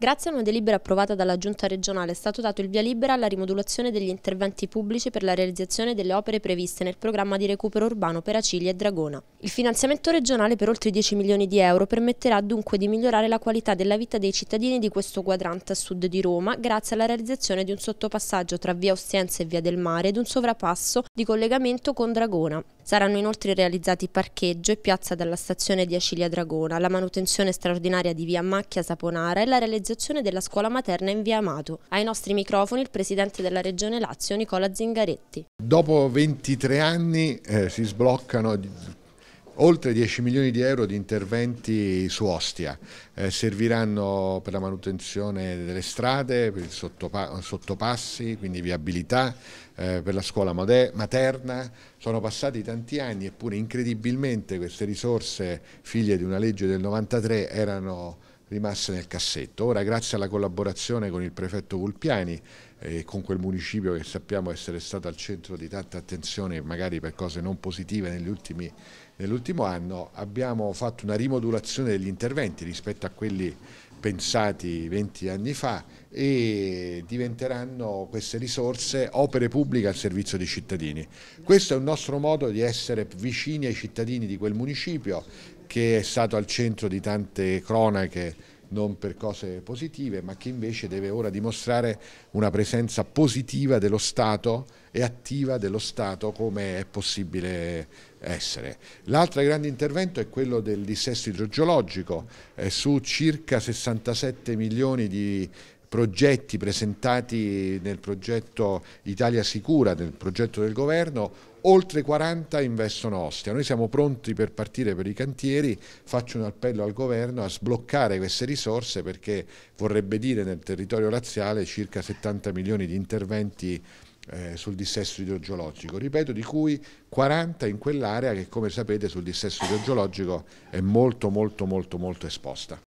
Grazie a una delibera approvata dalla Giunta regionale è stato dato il via libera alla rimodulazione degli interventi pubblici per la realizzazione delle opere previste nel programma di recupero urbano per Acilia e Dragona. Il finanziamento regionale per oltre 10 milioni di euro permetterà dunque di migliorare la qualità della vita dei cittadini di questo quadrante a sud di Roma grazie alla realizzazione di un sottopassaggio tra via Ostiense e via del Mare ed un sovrapasso di collegamento con Dragona. Saranno inoltre realizzati parcheggio e piazza dalla stazione di Acilia Dragona, la manutenzione straordinaria di via Macchia Saponara e la realizzazione della scuola materna in via Amato. Ai nostri microfoni il presidente della Regione Lazio, Nicola Zingaretti. Dopo 23 anni eh, si sbloccano oltre 10 milioni di euro di interventi su Ostia, eh, serviranno per la manutenzione delle strade, per i sottopa sottopassi, quindi viabilità, eh, per la scuola materna, sono passati tanti anni eppure incredibilmente queste risorse figlie di una legge del 93 erano rimaste nel cassetto. Ora, grazie alla collaborazione con il prefetto Vulpiani e eh, con quel municipio che sappiamo essere stato al centro di tanta attenzione, magari per cose non positive ultimi, nell'ultimo anno, abbiamo fatto una rimodulazione degli interventi rispetto a quelli pensati 20 anni fa e diventeranno queste risorse opere pubbliche al servizio dei cittadini. Questo è un nostro modo di essere vicini ai cittadini di quel municipio che è stato al centro di tante cronache non per cose positive, ma che invece deve ora dimostrare una presenza positiva dello Stato e attiva dello Stato come è possibile essere. L'altro grande intervento è quello del dissesto idrogeologico, eh, su circa 67 milioni di progetti presentati nel progetto Italia Sicura, nel progetto del governo, oltre 40 investono Ostia. Noi siamo pronti per partire per i cantieri, faccio un appello al governo a sbloccare queste risorse perché vorrebbe dire nel territorio laziale circa 70 milioni di interventi eh, sul dissesto idrogeologico, ripeto di cui 40 in quell'area che come sapete sul dissesto idrogeologico è molto molto molto molto esposta.